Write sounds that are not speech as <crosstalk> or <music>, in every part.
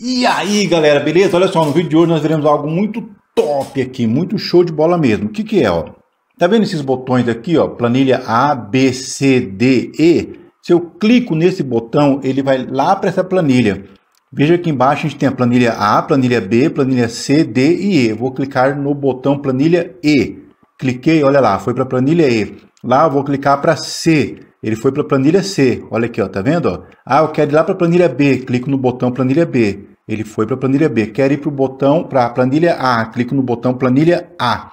E aí galera, beleza? Olha só, no vídeo de hoje nós veremos algo muito top aqui, muito show de bola mesmo. O que que é, ó? Tá vendo esses botões aqui, ó? Planilha A, B, C, D, E? Se eu clico nesse botão, ele vai lá para essa planilha. Veja aqui embaixo a gente tem a planilha A, planilha B, planilha C, D e E. Vou clicar no botão planilha E. Cliquei, olha lá, foi para planilha E. Lá vou clicar para C. Ele foi para a planilha C. Olha aqui, ó, tá vendo? Ó? Ah, eu quero ir lá para a planilha B. Clico no botão planilha B. Ele foi para a planilha B. Quer ir para o botão, para a planilha A. Clico no botão planilha A.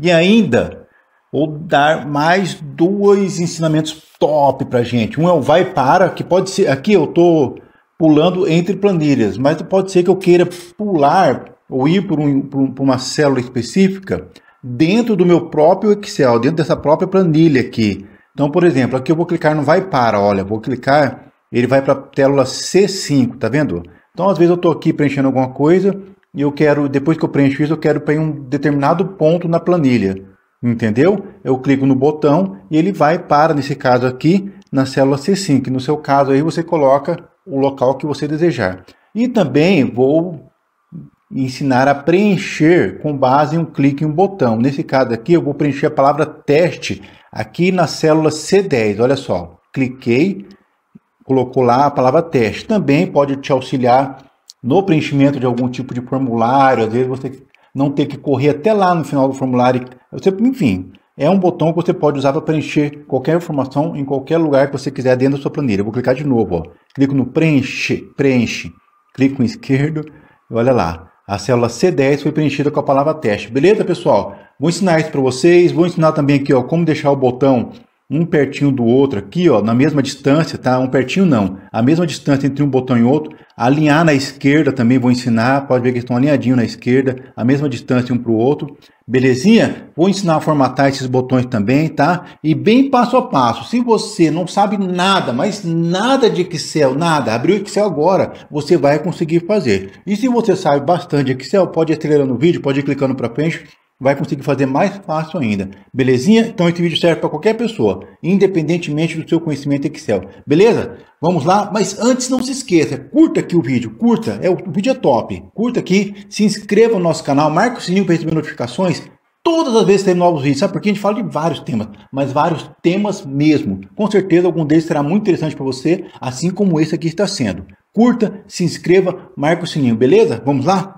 E ainda vou dar mais dois ensinamentos top para a gente. Um é o vai para, que pode ser. Aqui eu estou pulando entre planilhas, mas pode ser que eu queira pular ou ir para um, uma célula específica dentro do meu próprio Excel, dentro dessa própria planilha aqui. Então, por exemplo, aqui eu vou clicar no vai para, olha, vou clicar, ele vai para a célula C5, tá vendo? Então, às vezes eu estou aqui preenchendo alguma coisa e eu quero, depois que eu preencho isso, eu quero para um determinado ponto na planilha, entendeu? Eu clico no botão e ele vai para, nesse caso aqui, na célula C5. no seu caso aí você coloca o local que você desejar. E também vou ensinar a preencher com base em um clique em um botão. Nesse caso aqui eu vou preencher a palavra teste aqui na célula C10, olha só. Cliquei, colocou lá a palavra teste. Também pode te auxiliar no preenchimento de algum tipo de formulário, às vezes você não ter que correr até lá no final do formulário. Você, enfim, é um botão que você pode usar para preencher qualquer informação em qualquer lugar que você quiser dentro da sua planilha. Eu vou clicar de novo, ó. clico no preenche, preenche, clico com esquerdo e olha lá. A célula C10 foi preenchida com a palavra teste. Beleza, pessoal? Vou ensinar isso para vocês. Vou ensinar também aqui ó, como deixar o botão um pertinho do outro aqui, ó, na mesma distância, tá? Um pertinho não, a mesma distância entre um botão e outro. Alinhar na esquerda também vou ensinar, pode ver que estão alinhadinhos na esquerda, a mesma distância um para o outro. Belezinha? Vou ensinar a formatar esses botões também, tá? E bem passo a passo. Se você não sabe nada, mas nada de Excel, nada, abriu o Excel agora, você vai conseguir fazer. E se você sabe bastante Excel, pode acelerando o vídeo, pode ir clicando para frente, vai conseguir fazer mais fácil ainda. Belezinha? Então esse vídeo serve para qualquer pessoa, independentemente do seu conhecimento Excel. Beleza? Vamos lá, mas antes não se esqueça, curta aqui o vídeo, curta, é o vídeo é top. Curta aqui, se inscreva no nosso canal, marca o sininho para receber notificações. Todas as vezes tem novos vídeos, sabe? Porque a gente fala de vários temas, mas vários temas mesmo. Com certeza algum deles será muito interessante para você, assim como esse aqui está sendo. Curta, se inscreva, marca o sininho, beleza? Vamos lá?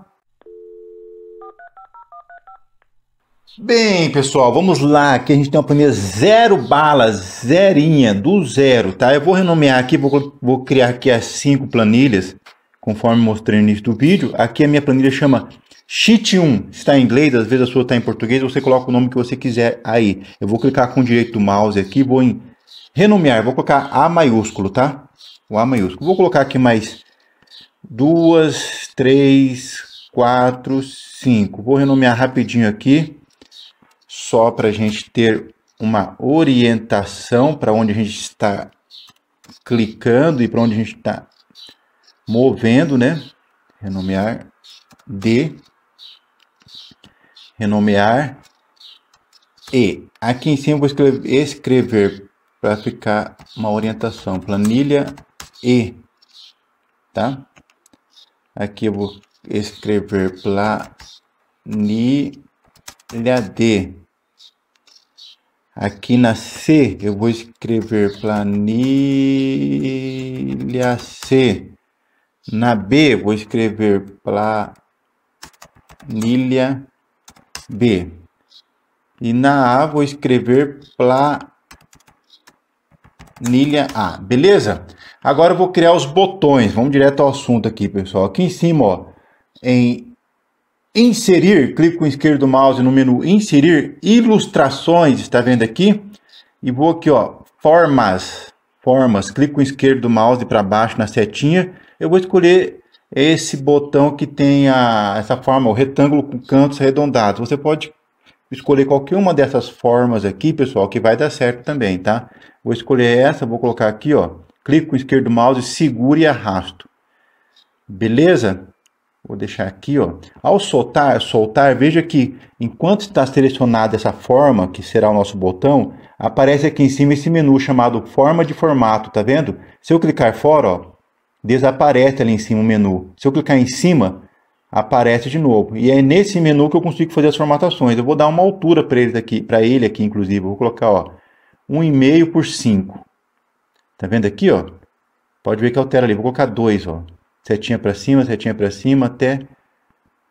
Bem, pessoal, vamos lá. Aqui a gente tem uma planilha zero balas, zerinha, do zero, tá? Eu vou renomear aqui, vou, vou criar aqui as cinco planilhas, conforme mostrei no início do vídeo. Aqui a minha planilha chama Sheet 1 está em inglês, às vezes a sua está em português, você coloca o nome que você quiser aí. Eu vou clicar com o direito do mouse aqui, vou em renomear, vou colocar A maiúsculo, tá? O A maiúsculo. Vou colocar aqui mais duas, três, quatro, cinco. Vou renomear rapidinho aqui só para a gente ter uma orientação para onde a gente está clicando e para onde a gente está movendo, né? Renomear D, renomear e aqui em cima vou escrever, escrever para ficar uma orientação planilha e tá aqui eu vou escrever planilha D. Aqui na C, eu vou escrever planilha C. Na B, vou escrever planilha B. E na A, vou escrever planilha A. Beleza? Agora eu vou criar os botões. Vamos direto ao assunto aqui, pessoal. Aqui em cima, ó, em inserir, clico com o esquerdo do mouse no menu inserir ilustrações, está vendo aqui? E vou aqui, ó, formas, formas, clico com o esquerdo do mouse para baixo na setinha, eu vou escolher esse botão que tem a, essa forma, o retângulo com cantos arredondados. Você pode escolher qualquer uma dessas formas aqui, pessoal, que vai dar certo também, tá? Vou escolher essa, vou colocar aqui, ó, clico com o esquerdo do mouse, seguro e arrasto. Beleza? Vou deixar aqui, ó. Ao soltar, soltar, veja que enquanto está selecionada essa forma, que será o nosso botão, aparece aqui em cima esse menu chamado forma de formato, tá vendo? Se eu clicar fora, ó, desaparece ali em cima o menu. Se eu clicar em cima, aparece de novo. E é nesse menu que eu consigo fazer as formatações. Eu vou dar uma altura para ele aqui, para ele aqui inclusive, vou colocar, ó, 1,5 por 5. Tá vendo aqui, ó? Pode ver que altera ali. Vou colocar 2, ó. Setinha para cima, setinha para cima, até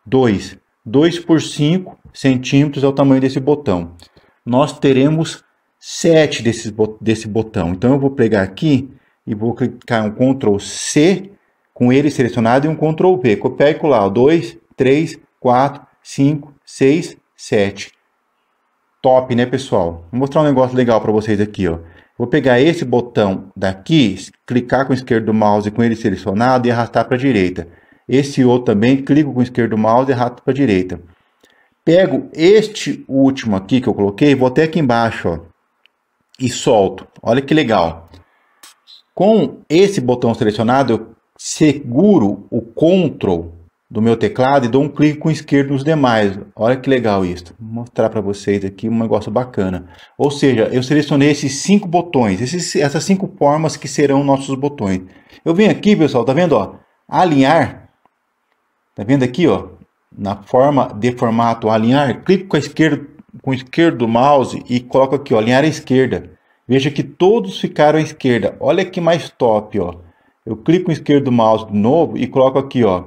2. 2 por 5 centímetros é o tamanho desse botão. Nós teremos 7 desse, desse botão. Então eu vou pegar aqui e vou clicar um Ctrl C com ele selecionado e um Ctrl V. Pego lá, 2, 3, 4, 5, 6, 7. Top, né, pessoal? Vou mostrar um negócio legal para vocês aqui, ó. Vou pegar esse botão daqui, clicar com o esquerdo do mouse com ele selecionado e arrastar para a direita. Esse outro também, clico com o esquerdo do mouse e arrasto para a direita. Pego este último aqui que eu coloquei, vou até aqui embaixo, ó, e solto. Olha que legal. Com esse botão selecionado, eu seguro o CTRL do meu teclado e dou um clique com o esquerdo nos demais. Olha que legal isso. Vou mostrar para vocês aqui um negócio bacana. Ou seja, eu selecionei esses cinco botões, esses, essas cinco formas que serão nossos botões. Eu venho aqui, pessoal, tá vendo? Ó, alinhar. Tá vendo aqui, ó? Na forma de formato alinhar, clico com a esquerda com o esquerdo do mouse e coloco aqui, ó, alinhar à esquerda. Veja que todos ficaram à esquerda. Olha que mais top, ó. Eu clico com o esquerdo do mouse de novo e coloco aqui, ó,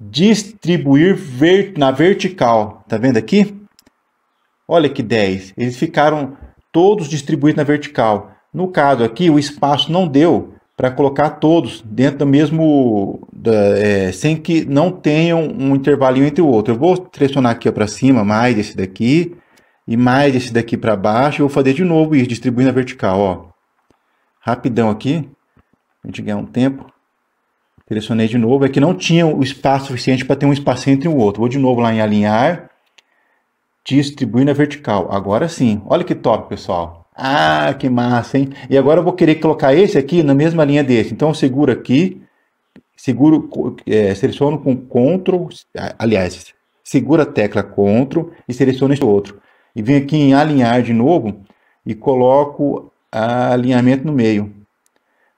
distribuir na vertical. Tá vendo aqui? Olha que 10. Eles ficaram todos distribuídos na vertical. No caso aqui, o espaço não deu para colocar todos dentro do mesmo, da, é, sem que não tenham um intervalinho entre o outro. Eu vou selecionar aqui para cima, mais esse daqui, e mais esse daqui para baixo. Eu vou fazer de novo isso, distribuindo na vertical. Ó. Rapidão aqui, a gente ganhar um tempo selecionei de novo, é que não tinha o espaço suficiente para ter um espaço entre o outro. Vou de novo lá em alinhar, distribuir na vertical. Agora sim, olha que top, pessoal. Ah, que massa, hein? E agora eu vou querer colocar esse aqui na mesma linha desse. Então eu seguro aqui, seguro, é, seleciono com Ctrl, aliás, segura a tecla Ctrl e seleciono este outro. E venho aqui em alinhar de novo e coloco alinhamento no meio.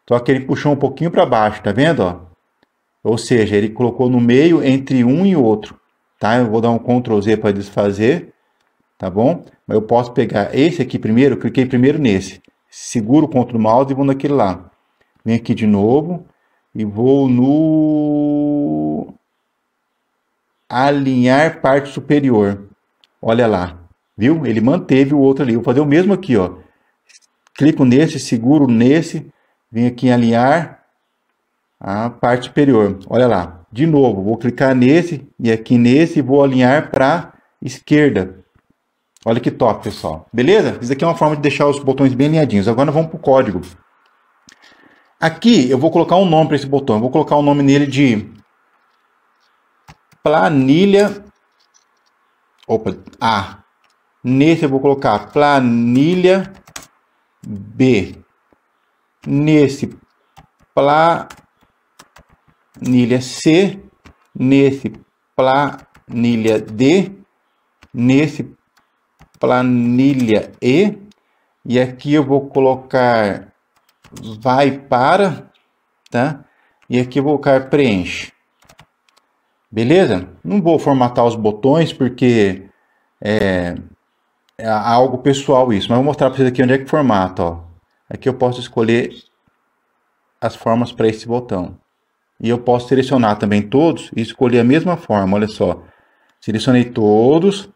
Só que ele puxou um pouquinho para baixo, tá vendo? Ó? Ou seja, ele colocou no meio entre um e outro, tá? Eu vou dar um Ctrl Z para desfazer, tá bom? Mas eu posso pegar esse aqui primeiro, cliquei primeiro nesse. Seguro o Ctrl mouse e vou naquele lá. Vem aqui de novo e vou no alinhar parte superior. Olha lá, viu? Ele manteve o outro ali. Vou fazer o mesmo aqui, ó. Clico nesse, seguro nesse, vem aqui em alinhar a parte superior. Olha lá. De novo, vou clicar nesse e aqui nesse e vou alinhar para esquerda. Olha que top, pessoal. Beleza? Isso aqui é uma forma de deixar os botões bem alinhadinhos. Agora vamos para o código. Aqui eu vou colocar um nome para esse botão. Eu vou colocar o um nome nele de planilha. Opa, A. Nesse eu vou colocar planilha B. Nesse planilha planilha C, nesse planilha D, nesse planilha E, e aqui eu vou colocar vai para, tá? E aqui eu vou colocar preenche. Beleza? Não vou formatar os botões porque é, é algo pessoal isso, mas vou mostrar para vocês aqui onde é que formata, ó. Aqui eu posso escolher as formas para esse botão. E eu posso selecionar também todos e escolher a mesma forma, olha só. Selecionei todos.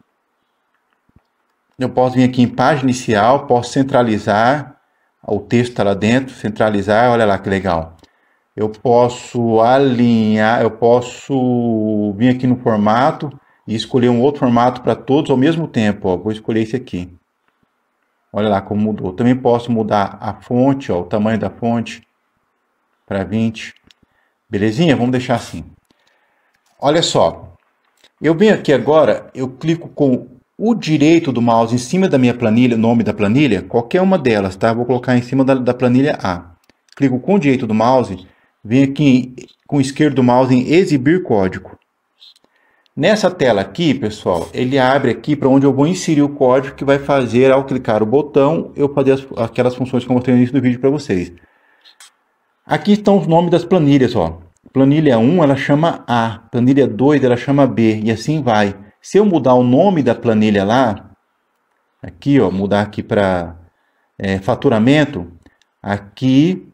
Eu posso vir aqui em página inicial, posso centralizar. Ah, o texto está lá dentro, centralizar, olha lá que legal. Eu posso alinhar, eu posso vir aqui no formato e escolher um outro formato para todos ao mesmo tempo. Ó. Vou escolher esse aqui. Olha lá como mudou. Também posso mudar a fonte, ó, o tamanho da fonte para 20. Belezinha? Vamos deixar assim. Olha só. Eu venho aqui agora, eu clico com o direito do mouse em cima da minha planilha, nome da planilha, qualquer uma delas, tá? Vou colocar em cima da, da planilha A. Clico com o direito do mouse, venho aqui com o esquerdo do mouse em exibir código. Nessa tela aqui, pessoal, ele abre aqui para onde eu vou inserir o código que vai fazer, ao clicar o botão, eu fazer as, aquelas funções que eu mostrei no início do vídeo para vocês. Aqui estão os nomes das planilhas, ó. Planilha 1 ela chama A, planilha 2 ela chama B e assim vai. Se eu mudar o nome da planilha lá, aqui ó, mudar aqui para é, faturamento, aqui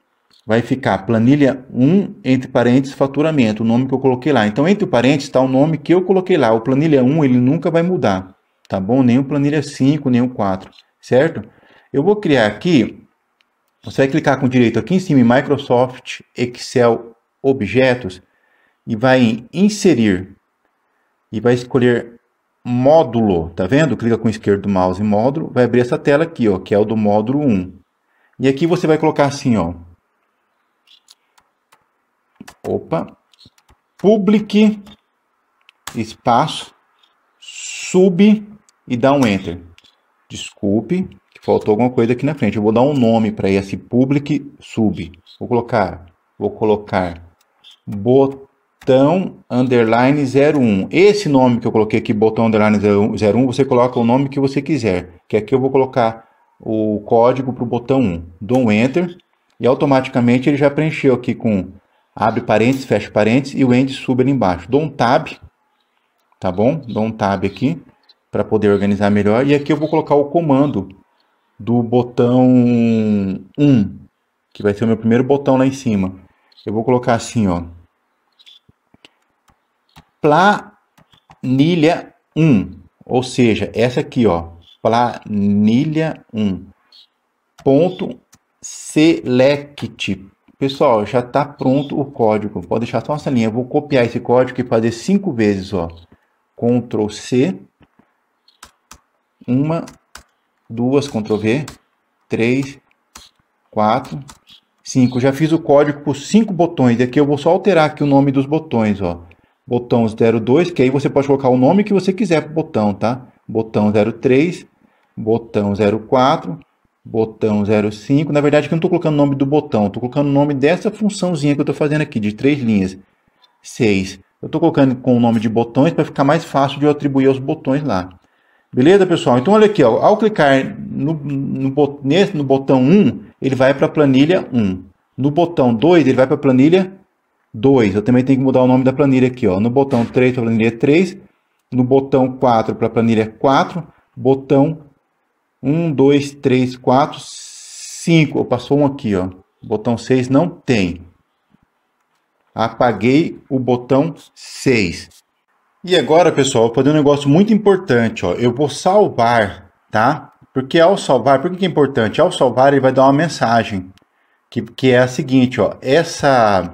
vai ficar planilha 1 entre parênteses faturamento, o nome que eu coloquei lá. Então entre parênteses está o nome que eu coloquei lá. O planilha 1 ele nunca vai mudar, tá bom? Nem o planilha 5, nem o 4, certo? Eu vou criar aqui você vai clicar com o direito aqui em cima em Microsoft Excel Objetos e vai em Inserir e vai escolher módulo, tá vendo? Clica com o esquerdo do mouse em módulo, vai abrir essa tela aqui, ó, que é o do módulo 1. E aqui você vai colocar assim, ó. Opa. Public espaço sub e dá um enter. Desculpe, faltou alguma coisa aqui na frente. Eu vou dar um nome para esse public sub. Vou colocar, vou colocar botão underline 01. Esse nome que eu coloquei aqui, botão underline 01, você coloca o nome que você quiser. Que aqui eu vou colocar o código para o botão 1. Dou um enter e automaticamente ele já preencheu aqui com abre parênteses, fecha parênteses e o end sub ali embaixo. Dou um tab, tá bom? Dou um tab aqui para poder organizar melhor. E aqui eu vou colocar o comando do botão 1, que vai ser o meu primeiro botão lá em cima. Eu vou colocar assim, ó. Planilha 1, ou seja, essa aqui, ó, planilha 1. Ponto select. Pessoal, já está pronto o código. Pode deixar só essa linha. Eu vou copiar esse código e fazer cinco vezes, ó. Ctrl C, uma, 2, Ctrl V, 3, 4, 5. Já fiz o código por 5 botões. E aqui eu vou só alterar aqui o nome dos botões, ó. Botão 02, que aí você pode colocar o nome que você quiser para o botão, tá? Botão 03, botão 04, botão 05. Na verdade, aqui eu não estou colocando o nome do botão, estou colocando o nome dessa funçãozinha que eu estou fazendo aqui, de três linhas. 6. Eu estou colocando com o nome de botões para ficar mais fácil de eu atribuir aos botões lá. Beleza, pessoal? Então, olha aqui, ó. ao clicar no, no, nesse, no botão 1, ele vai para a planilha 1. No botão 2, ele vai para a planilha 2. Eu também tenho que mudar o nome da planilha aqui. Ó. No botão 3 para a planilha 3. No botão 4 para a planilha 4. Botão 1, 2, 3, 4, 5. Passou um aqui. Ó. Botão 6 não tem. Apaguei o botão 6. E agora, pessoal, vou fazer um negócio muito importante, ó. Eu vou salvar, tá? Porque ao salvar, por que é importante? Ao salvar, ele vai dar uma mensagem, que, que é a seguinte, ó. Essa...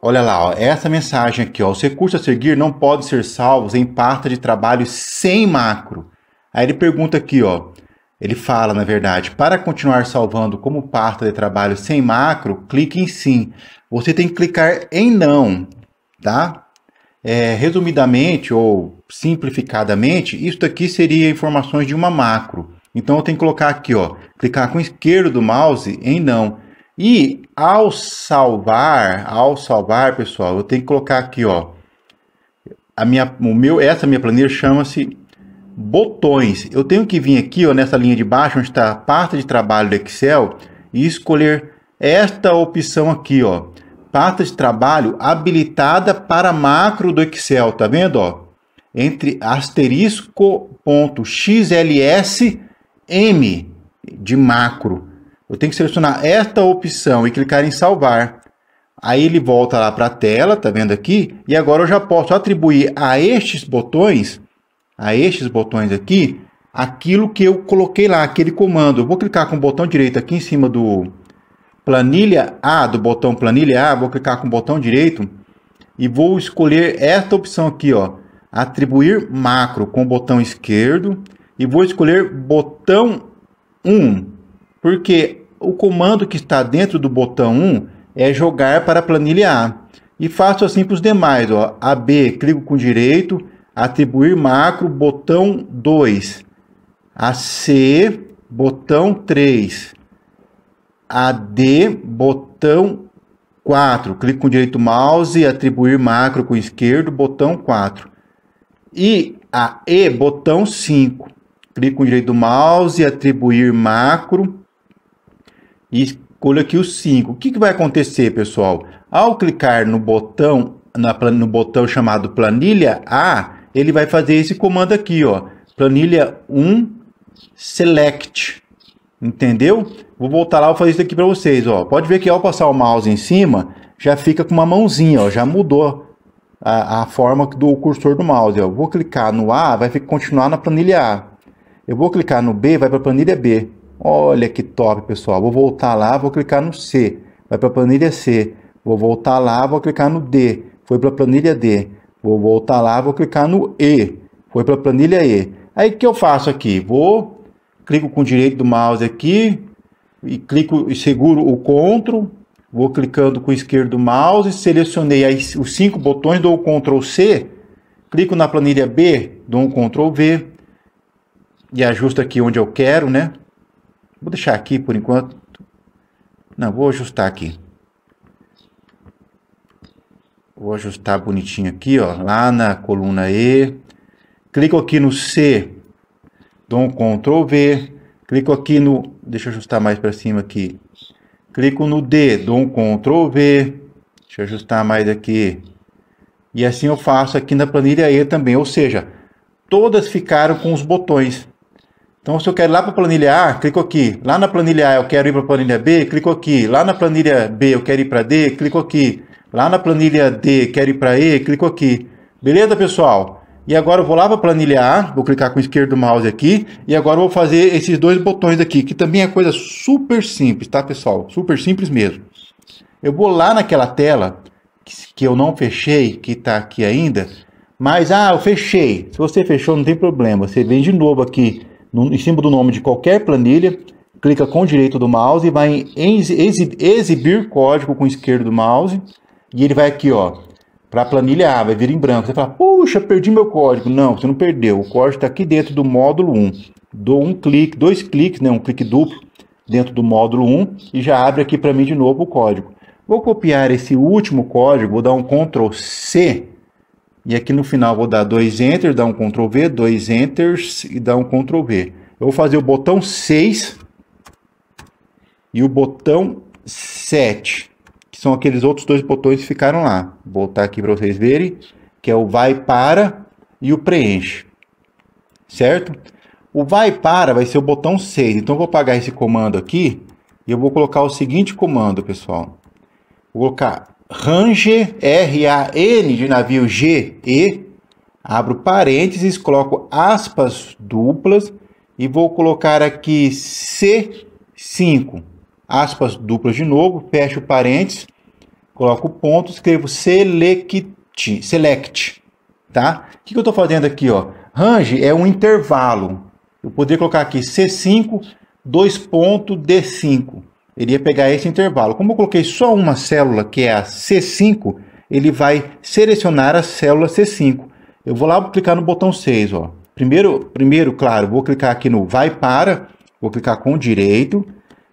Olha lá, ó, essa mensagem aqui, ó, os recursos a seguir não podem ser salvos em pasta de trabalho sem macro. Aí ele pergunta aqui, ó, ele fala, na verdade, para continuar salvando como pasta de trabalho sem macro, clique em sim. Você tem que clicar em não, tá? É, resumidamente ou simplificadamente, isso aqui seria informações de uma macro. Então eu tenho que colocar aqui, ó, clicar com o esquerdo do mouse em não. E ao salvar, ao salvar, pessoal, eu tenho que colocar aqui, ó, a minha, o meu, essa minha planilha chama-se botões. Eu tenho que vir aqui, ó, nessa linha de baixo, onde está a pasta de trabalho do Excel, e escolher esta opção aqui, ó, pasta de trabalho habilitada para macro do Excel, tá vendo? Ó? Entre asterisco ponto de macro. Eu tenho que selecionar esta opção e clicar em salvar. Aí ele volta lá para a tela, tá vendo aqui? E agora eu já posso atribuir a estes botões, a estes botões aqui, aquilo que eu coloquei lá, aquele comando. Eu vou clicar com o botão direito aqui em cima do, planilha A, do botão planilha A, vou clicar com o botão direito e vou escolher esta opção aqui, ó, atribuir macro com o botão esquerdo e vou escolher botão 1, porque o comando que está dentro do botão 1 é jogar para a planilha A. E faço assim para os demais, ó, AB, clico com direito, atribuir macro, botão 2, AC, botão 3, AD, botão 4. clique com o direito mouse, atribuir macro com o esquerdo, botão 4. E a E, botão 5. clique com o direito mouse, atribuir macro e escolha aqui o 5. O que, que vai acontecer, pessoal? Ao clicar no botão, na, no botão chamado planilha A, ele vai fazer esse comando aqui, ó. Planilha 1, select. Entendeu? Vou voltar lá e fazer isso aqui para vocês, ó. Pode ver que ao passar o mouse em cima, já fica com uma mãozinha, ó. Já mudou a, a forma do cursor do mouse, ó. Vou clicar no A, vai ficar, continuar na planilha A. Eu vou clicar no B, vai para a planilha B. Olha que top, pessoal. Vou voltar lá, vou clicar no C. Vai para a planilha C. Vou voltar lá, vou clicar no D. Foi para a planilha D. Vou voltar lá, vou clicar no E. Foi para a planilha E. Aí o que eu faço aqui? Vou clico com o direito do mouse aqui e clico e seguro o CTRL, vou clicando com o esquerdo do mouse, selecionei as, os cinco botões, dou o CTRL C, clico na planilha B, dou um CTRL V e ajusto aqui onde eu quero, né? Vou deixar aqui por enquanto. Não, vou ajustar aqui. Vou ajustar bonitinho aqui, ó, lá na coluna E. Clico aqui no C, dou um Ctrl V, clico aqui no, deixa eu ajustar mais para cima aqui, clico no D, dou um Ctrl V, deixa eu ajustar mais aqui, e assim eu faço aqui na planilha E também, ou seja, todas ficaram com os botões. Então, se eu quero ir lá para a planilha A, clico aqui. Lá na planilha A eu quero ir para a planilha B, clico aqui. Lá na planilha B eu quero ir para D, clico aqui. Lá na planilha D quero ir para E, clico aqui. Beleza, pessoal? E agora eu vou lá para a planilha A, vou clicar com o esquerdo do mouse aqui, e agora eu vou fazer esses dois botões aqui, que também é coisa super simples, tá pessoal? Super simples mesmo. Eu vou lá naquela tela, que eu não fechei, que está aqui ainda, mas, ah, eu fechei. Se você fechou, não tem problema. Você vem de novo aqui, no, em cima do nome de qualquer planilha, clica com o direito do mouse, e vai em exibir código com o esquerdo do mouse, e ele vai aqui, ó, para a planilha A, vai vir em branco. Você fala, puxa, perdi meu código. Não, você não perdeu. O código está aqui dentro do módulo 1. Dou um clique, dois cliques, né, um clique duplo dentro do módulo 1 e já abre aqui para mim de novo o código. Vou copiar esse último código, vou dar um Ctrl C e aqui no final vou dar dois Enter, dar um Ctrl V, dois Enters e dar um Ctrl V. Eu vou fazer o botão 6 e o botão 7 são aqueles outros dois botões que ficaram lá. Vou voltar aqui para vocês verem, que é o vai para e o preenche. Certo? O vai para vai ser o botão 6. Então, eu vou apagar esse comando aqui e eu vou colocar o seguinte comando, pessoal. Vou colocar range, R-A-N de navio G-E, abro parênteses, coloco aspas duplas e vou colocar aqui C5, aspas duplas de novo, fecho parênteses, coloco o ponto, escrevo select, select, tá? O que, eu estou fazendo aqui, ó? Range é um intervalo. Eu poderia colocar aqui C5, 2.D5. Ele ia pegar esse intervalo. Como eu coloquei só uma célula, que é a C5, ele vai selecionar a célula C5. Eu vou lá clicar no botão 6, ó. Primeiro, primeiro, claro, vou clicar aqui no vai para, vou clicar com o direito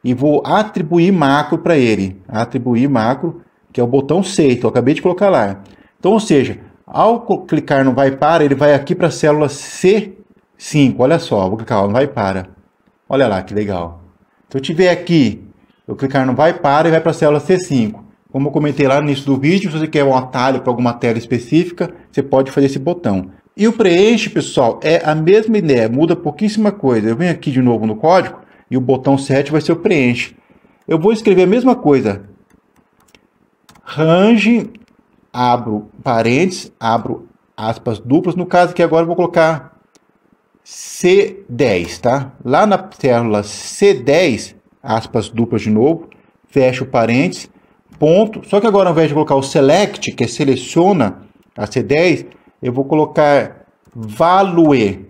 e vou atribuir macro para ele. Atribuir macro que é o botão C, que então eu acabei de colocar lá. Então, ou seja, ao clicar no vai para, ele vai aqui para a célula C5. Olha só, vou clicar no vai para. Olha lá que legal. Se então, eu tiver aqui, eu clicar no vai para e vai para a célula C5. Como eu comentei lá no início do vídeo, se você quer um atalho para alguma tela específica, você pode fazer esse botão. E o preenche, pessoal, é a mesma ideia, muda pouquíssima coisa. Eu venho aqui de novo no código e o botão 7 vai ser o preenche. Eu vou escrever a mesma coisa, range, abro parênteses, abro aspas duplas, no caso que agora vou colocar C10, tá? Lá na célula C10, aspas duplas de novo, fecho parênteses, ponto. Só que agora ao invés de colocar o select, que é seleciona a C10, eu vou colocar value,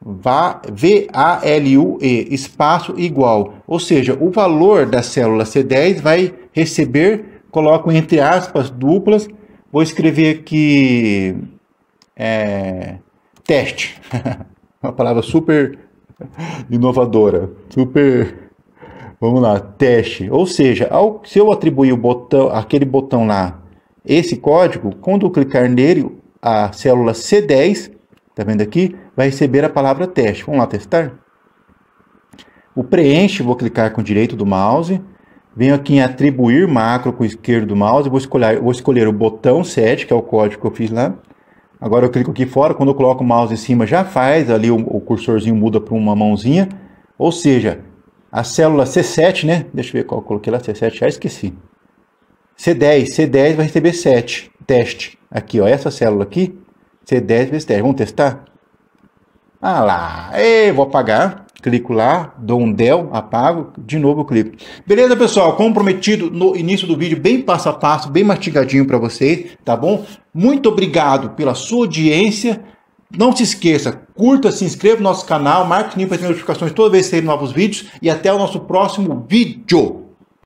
V-A-L-U-E, espaço igual. Ou seja, o valor da célula C10 vai receber coloco entre aspas duplas, vou escrever aqui é, teste, <laughs> uma palavra super inovadora, super, vamos lá, teste. Ou seja, ao, se eu atribuir o botão, aquele botão lá, esse código, quando eu clicar nele, a célula C10, tá vendo aqui, vai receber a palavra teste. Vamos lá testar? O preenche, vou clicar com o direito do mouse, Venho aqui em atribuir macro com o esquerdo do mouse, vou escolher, vou escolher o botão 7, que é o código que eu fiz lá. Agora eu clico aqui fora, quando eu coloco o mouse em cima já faz, ali o, o cursorzinho muda para uma mãozinha. Ou seja, a célula C7, né? Deixa eu ver qual eu coloquei lá, C7, já esqueci. C10, C10 vai receber 7, teste. Aqui, ó, essa célula aqui, C10 vezes 10. Vamos testar? Ah lá, ei, vou apagar clico lá, dou um del, apago, de novo clico. Beleza, pessoal? Como prometido no início do vídeo, bem passo a passo, bem mastigadinho para vocês, tá bom? Muito obrigado pela sua audiência. Não se esqueça, curta, se inscreva no nosso canal, marque o sininho para ter notificações toda vez que sair novos vídeos e até o nosso próximo vídeo.